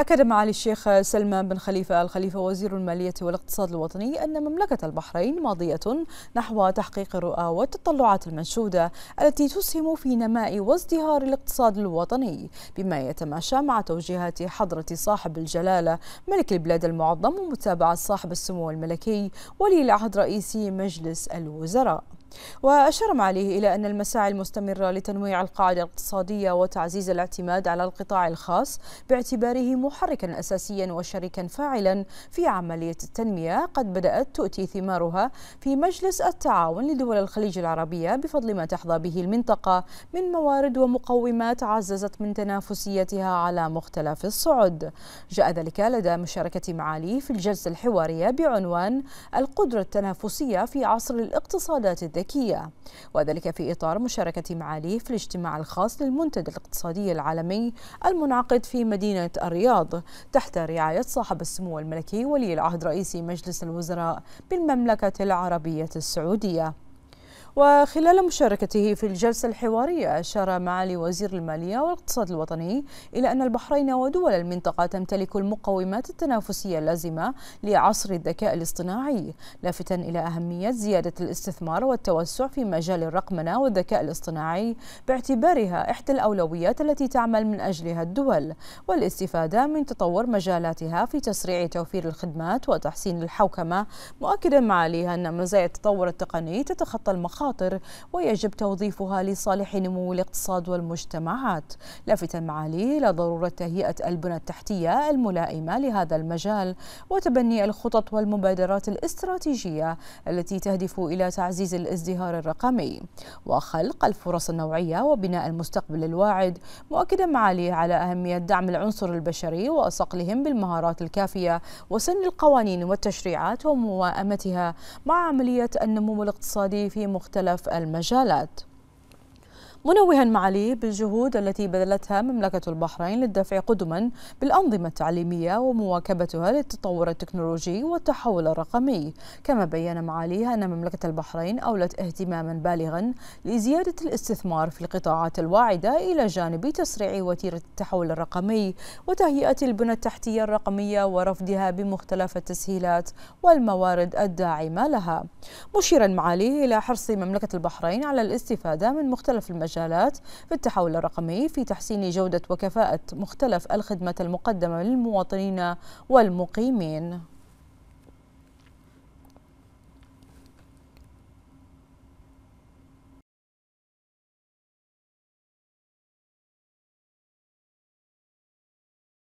أكد معالي الشيخ سلمان بن خليفة الخليفة وزير المالية والاقتصاد الوطني أن مملكة البحرين ماضية نحو تحقيق الرؤى والتطلعات المنشودة التي تسهم في نماء وازدهار الاقتصاد الوطني بما يتماشى مع توجيهات حضرة صاحب الجلالة ملك البلاد المعظم ومتابعة صاحب السمو الملكي ولي العهد رئيس مجلس الوزراء وأشار معاليه إلى أن المساعي المستمرة لتنويع القاعدة الاقتصادية وتعزيز الاعتماد على القطاع الخاص باعتباره محركا أساسيا وشريكا فاعلا في عملية التنمية قد بدأت تؤتي ثمارها في مجلس التعاون لدول الخليج العربية بفضل ما تحظى به المنطقة من موارد ومقومات عززت من تنافسيتها على مختلف الصعد جاء ذلك لدى مشاركة معاليه في الجلسة الحوارية بعنوان القدرة التنافسية في عصر الاقتصادات الذكية الملكية وذلك في إطار مشاركة معاليه في الاجتماع الخاص للمنتدى الاقتصادي العالمي المنعقد في مدينة الرياض تحت رعاية صاحب السمو الملكي ولي العهد رئيس مجلس الوزراء بالمملكة العربية السعودية وخلال مشاركته في الجلسة الحوارية أشار معالي وزير المالية والاقتصاد الوطني إلى أن البحرين ودول المنطقة تمتلك المقومات التنافسية اللازمة لعصر الذكاء الاصطناعي لافتا إلى أهمية زيادة الاستثمار والتوسع في مجال الرقمنة والذكاء الاصطناعي باعتبارها إحدى الأولويات التي تعمل من أجلها الدول والاستفادة من تطور مجالاتها في تسريع توفير الخدمات وتحسين الحوكمة مؤكدا معاليها أن مزايا التطور التقني تتخطى المخاطر المخاطر ويجب توظيفها لصالح نمو الاقتصاد والمجتمعات لافتا معالي إلى ضرورة تهيئة البنى التحتية الملائمة لهذا المجال وتبني الخطط والمبادرات الاستراتيجية التي تهدف إلى تعزيز الازدهار الرقمي وخلق الفرص النوعية وبناء المستقبل الواعد مؤكدا معاليه على أهمية دعم العنصر البشري وصقلهم بالمهارات الكافية وسن القوانين والتشريعات وموائمتها مع عملية النمو الاقتصادي في مختلف مختلف المجالات منوها معاليه بالجهود التي بذلتها مملكة البحرين للدفع قدما بالأنظمة التعليمية ومواكبتها للتطور التكنولوجي والتحول الرقمي كما بين معاليها أن مملكة البحرين أولت اهتماما بالغا لزيادة الاستثمار في القطاعات الواعدة إلى جانب تسريع وتيرة التحول الرقمي وتهيئة البنى التحتية الرقمية ورفضها بمختلف التسهيلات والموارد الداعمة لها مشيرا معاليه إلى حرص مملكة البحرين على الاستفادة من مختلف المجالات المجالات في التحول الرقمي في تحسين جودة وكفاءة مختلف الخدمة المقدمة للمواطنين والمقيمين